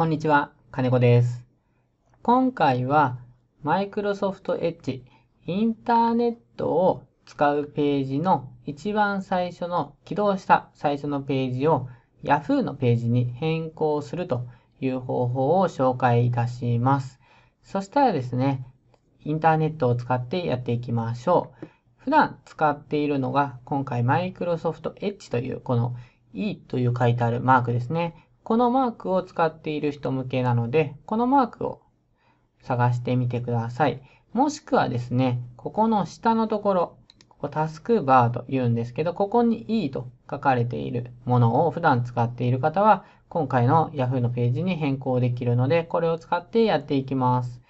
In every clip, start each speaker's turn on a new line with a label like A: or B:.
A: こんにちは、金子です。今回は Microsoft Edge インターネットを使うページの一番最初の起動した最初のページを Yahoo のページに変更するという方法を紹介いたします。そしたらですね、インターネットを使ってやっていきましょう。普段使っているのが今回 Microsoft Edge というこの E という書いてあるマークですね。このマークを使っている人向けなので、このマークを探してみてください。もしくはですね、ここの下のところ、ここタスクバーと言うんですけど、ここに E と書かれているものを普段使っている方は、今回の Yahoo のページに変更できるので、これを使ってやっていきます。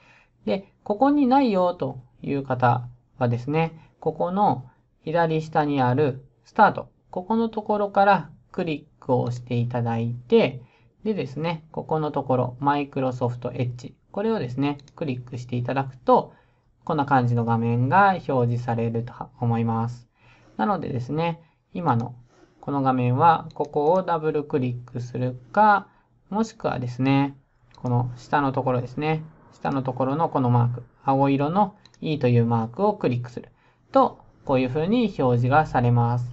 A: で、ここにないよという方はですね、ここの左下にあるスタート、ここのところからクリックをしていただいて、でですね、ここのところ、マイクロソフトエッジ。これをですね、クリックしていただくと、こんな感じの画面が表示されると思います。なのでですね、今のこの画面は、ここをダブルクリックするか、もしくはですね、この下のところですね、下のところのこのマーク、青色の E というマークをクリックすると、こういう風に表示がされます。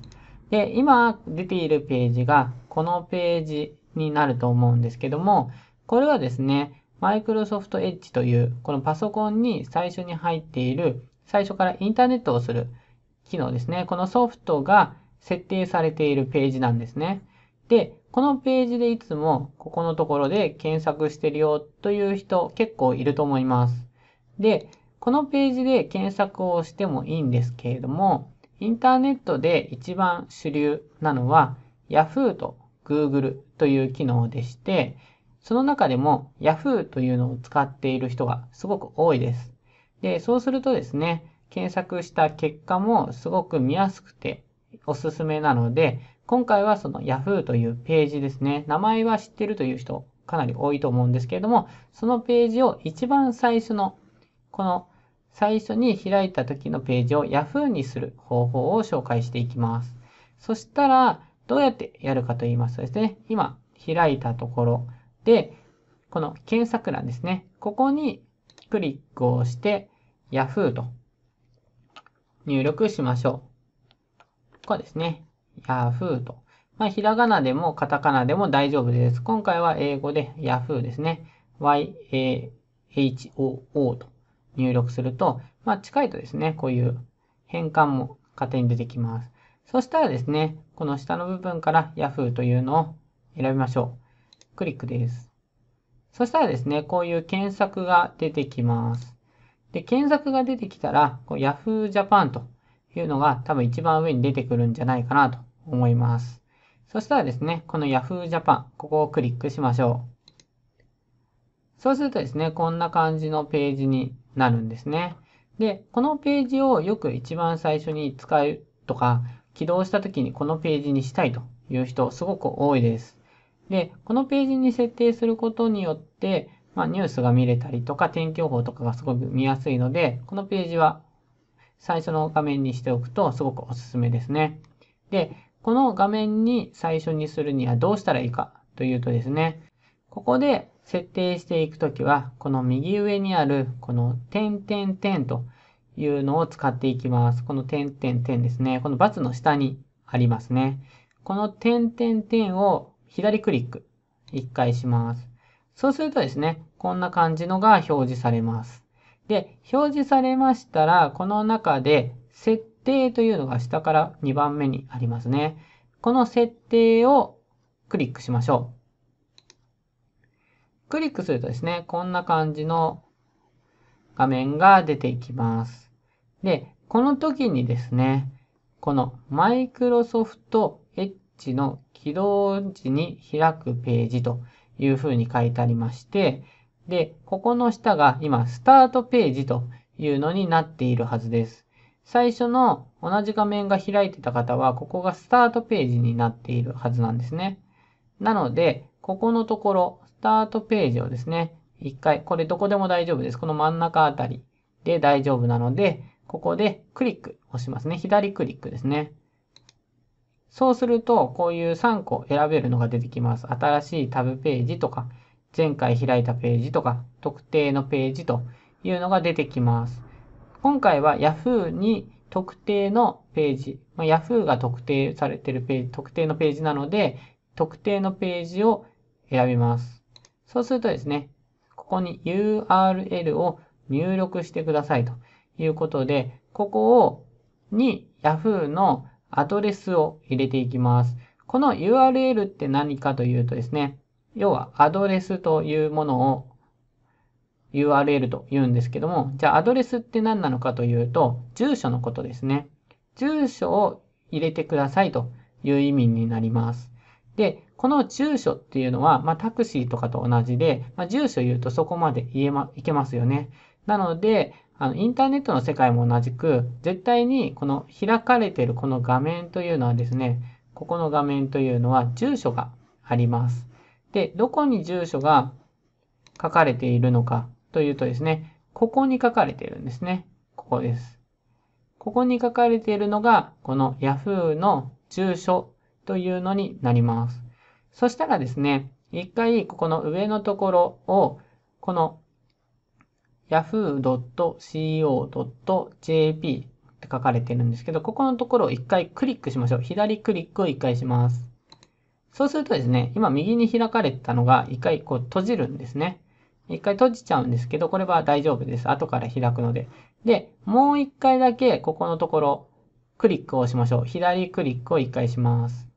A: で、今出ているページが、このページになると思うんですけども、これはですね、Microsoft Edge という、このパソコンに最初に入っている、最初からインターネットをする機能ですね。このソフトが設定されているページなんですね。で、このページでいつもここのところで検索してるよという人結構いると思います。で、このページで検索をしてもいいんですけれども、インターネットで一番主流なのは Yahoo と Google という機能でして、その中でも Yahoo というのを使っている人がすごく多いです。で、そうするとですね、検索した結果もすごく見やすくておすすめなので、今回はその Yahoo というページですね、名前は知ってるという人かなり多いと思うんですけれども、そのページを一番最初の、この最初に開いた時のページを Yahoo にする方法を紹介していきます。そしたら、どうやってやるかと言いますとですね、今開いたところで、この検索欄ですね、ここにクリックをして Yahoo と入力しましょう。ここですね、Yahoo と。まあ、ひらがなでもカタカナでも大丈夫です。今回は英語で Yahoo ですね。YAHOO と入力すると、まあ、近いとですね、こういう変換も勝手に出てきます。そしたらですね、この下の部分から Yahoo というのを選びましょう。クリックです。そしたらですね、こういう検索が出てきます。で、検索が出てきたら、Yahoo Japan というのが多分一番上に出てくるんじゃないかなと思います。そしたらですね、この Yahoo Japan、ここをクリックしましょう。そうするとですね、こんな感じのページになるんですね。で、このページをよく一番最初に使うとか、起動した時にこのページにしたいという人、すごく多いです。で、このページに設定することによって、まあ、ニュースが見れたりとか、天気予報とかがすごく見やすいので、このページは最初の画面にしておくとすごくおすすめですね。で、この画面に最初にするにはどうしたらいいかというとですね、ここで設定していくときは、この右上にある、この点々点というのを使っていきます。この点点点ですね。この×の下にありますね。この点点点を左クリック、一回します。そうするとですね、こんな感じのが表示されます。で、表示されましたら、この中で設定というのが下から2番目にありますね。この設定をクリックしましょう。クリックするとですね、こんな感じの画面が出てきます。で、この時にですね、この Microsoft Edge の起動時に開くページというふうに書いてありまして、で、ここの下が今スタートページというのになっているはずです。最初の同じ画面が開いてた方は、ここがスタートページになっているはずなんですね。なので、ここのところ、スタートページをですね、一回、これどこでも大丈夫です。この真ん中あたりで大丈夫なので、ここでクリック押しますね。左クリックですね。そうすると、こういう3個選べるのが出てきます。新しいタブページとか、前回開いたページとか、特定のページというのが出てきます。今回は Yahoo に特定のページ、まあ、Yahoo が特定されてるページ、特定のページなので、特定のページを選びます。そうするとですね、ここに URL を入力してくださいということで、ここを、に Yahoo のアドレスを入れていきます。この URL って何かというとですね、要はアドレスというものを URL と言うんですけども、じゃあアドレスって何なのかというと、住所のことですね。住所を入れてくださいという意味になります。で、この住所っていうのは、まあ、タクシーとかと同じで、まあ、住所言うとそこまで言えま、いけますよね。なので、あの、インターネットの世界も同じく、絶対にこの開かれているこの画面というのはですね、ここの画面というのは住所があります。で、どこに住所が書かれているのかというとですね、ここに書かれているんですね。ここです。ここに書かれているのが、この Yahoo の住所というのになります。そしたらですね、一回ここの上のところを、この yahoo.co.jp って書かれてるんですけど、ここのところを一回クリックしましょう。左クリックを一回します。そうするとですね、今右に開かれたのが一回こう閉じるんですね。一回閉じちゃうんですけど、これは大丈夫です。後から開くので。で、もう一回だけここのところクリックをしましょう。左クリックを一回します。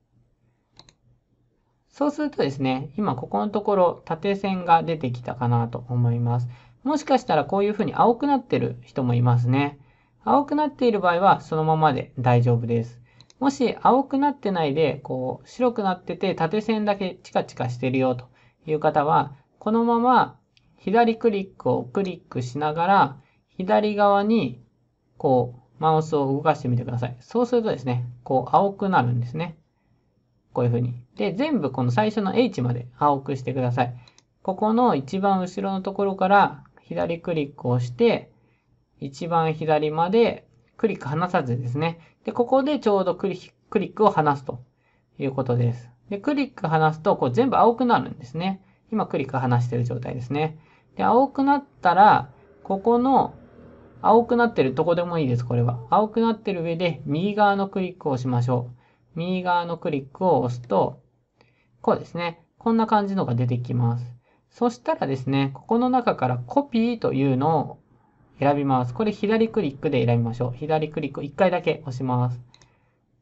A: そうするとですね、今ここのところ縦線が出てきたかなと思います。もしかしたらこういうふうに青くなってる人もいますね。青くなっている場合はそのままで大丈夫です。もし青くなってないで、こう、白くなってて縦線だけチカチカしてるよという方は、このまま左クリックをクリックしながら、左側に、こう、マウスを動かしてみてください。そうするとですね、こう、青くなるんですね。こういうふうに。で、全部この最初の H まで青くしてください。ここの一番後ろのところから左クリックをして、一番左までクリック離さずですね。で、ここでちょうどクリックを離すということです。で、クリック離すと、こう全部青くなるんですね。今クリック離してる状態ですね。で、青くなったら、ここの青くなってるとこでもいいです、これは。青くなってる上で右側のクリックをしましょう。右側のクリックを押すと、こうですね。こんな感じのが出てきます。そしたらですね、ここの中からコピーというのを選びます。これ左クリックで選びましょう。左クリック1回だけ押します。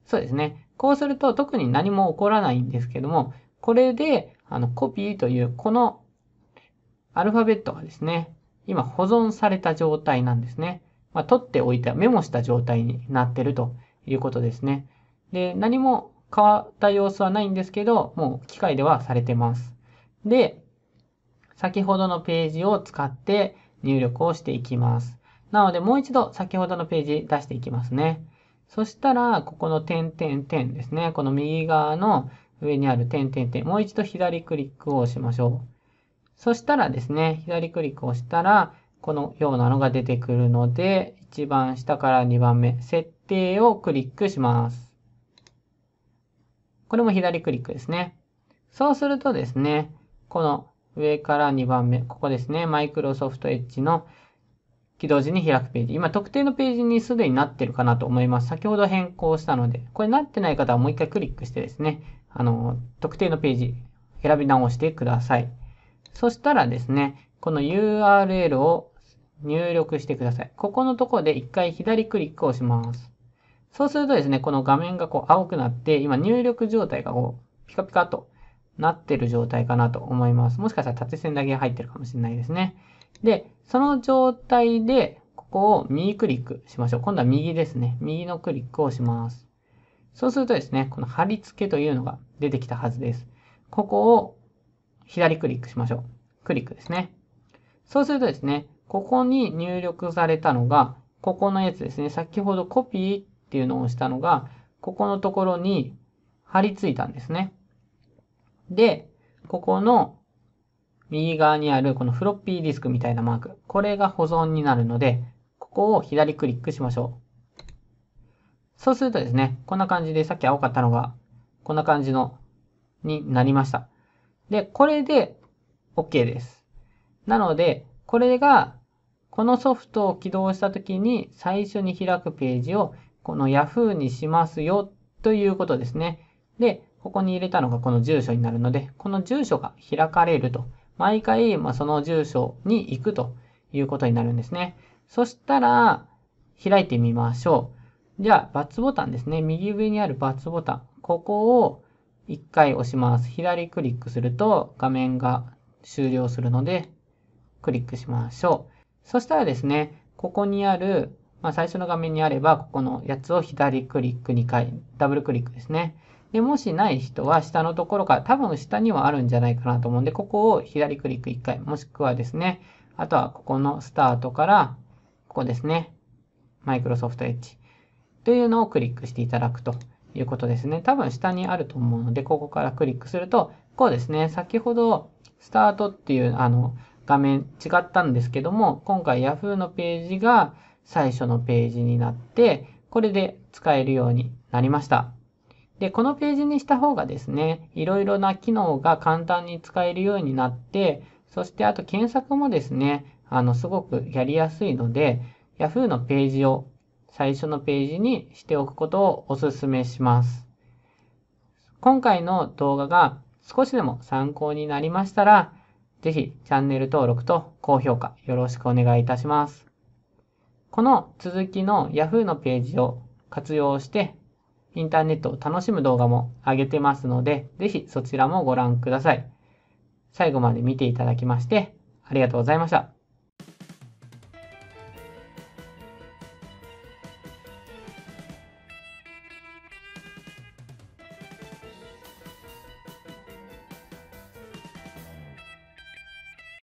A: そうですね。こうすると特に何も起こらないんですけども、これで、あの、コピーという、このアルファベットがですね、今保存された状態なんですね。まあ、取っておいてメモした状態になってるということですね。で、何も変わった様子はないんですけど、もう機械ではされてます。で、先ほどのページを使って入力をしていきます。なので、もう一度先ほどのページ出していきますね。そしたら、ここの点点点ですね。この右側の上にある点点点。もう一度左クリックを押しましょう。そしたらですね、左クリックを押したら、このようなのが出てくるので、一番下から2番目、設定をクリックします。これも左クリックですね。そうするとですね、この上から2番目、ここですね、Microsoft Edge の起動時に開くページ。今、特定のページにすでになってるかなと思います。先ほど変更したので、これなってない方はもう一回クリックしてですね、あの、特定のページ選び直してください。そしたらですね、この URL を入力してください。ここのところで一回左クリックをします。そうするとですね、この画面がこう青くなって、今入力状態がこう、ピカピカとなってる状態かなと思います。もしかしたら縦線だけ入ってるかもしれないですね。で、その状態で、ここを右クリックしましょう。今度は右ですね。右のクリックをします。そうするとですね、この貼り付けというのが出てきたはずです。ここを左クリックしましょう。クリックですね。そうするとですね、ここに入力されたのが、ここのやつですね。先ほどコピーっていうのをしたのが、ここのところに貼り付いたんですね。で、ここの右側にあるこのフロッピーディスクみたいなマーク。これが保存になるので、ここを左クリックしましょう。そうするとですね、こんな感じでさっき青かったのが、こんな感じのになりました。で、これで OK です。なので、これが、このソフトを起動した時に最初に開くページをこの Yahoo にしますよということですね。で、ここに入れたのがこの住所になるので、この住所が開かれると。毎回、まあ、その住所に行くということになるんですね。そしたら、開いてみましょう。じゃあ、ツボタンですね。右上にあるバツボタン。ここを一回押します。左クリックすると画面が終了するので、クリックしましょう。そしたらですね、ここにある、まあ、最初の画面にあれば、ここのやつを左クリック2回、ダブルクリックですね。で、もしない人は下のところから、多分下にはあるんじゃないかなと思うんで、ここを左クリック1回、もしくはですね、あとはここのスタートから、ここですね、Microsoft Edge というのをクリックしていただくということですね。多分下にあると思うので、ここからクリックすると、こうですね、先ほどスタートっていうあの画面違ったんですけども、今回 Yahoo のページが最初のページになって、これで使えるようになりました。で、このページにした方がですね、いろいろな機能が簡単に使えるようになって、そしてあと検索もですね、あの、すごくやりやすいので、Yahoo のページを最初のページにしておくことをお勧めします。今回の動画が少しでも参考になりましたら、ぜひチャンネル登録と高評価よろしくお願いいたします。この続きの Yahoo のページを活用してインターネットを楽しむ動画も上げてますので、ぜひそちらもご覧ください。最後まで見ていただきまして、ありがとうございました。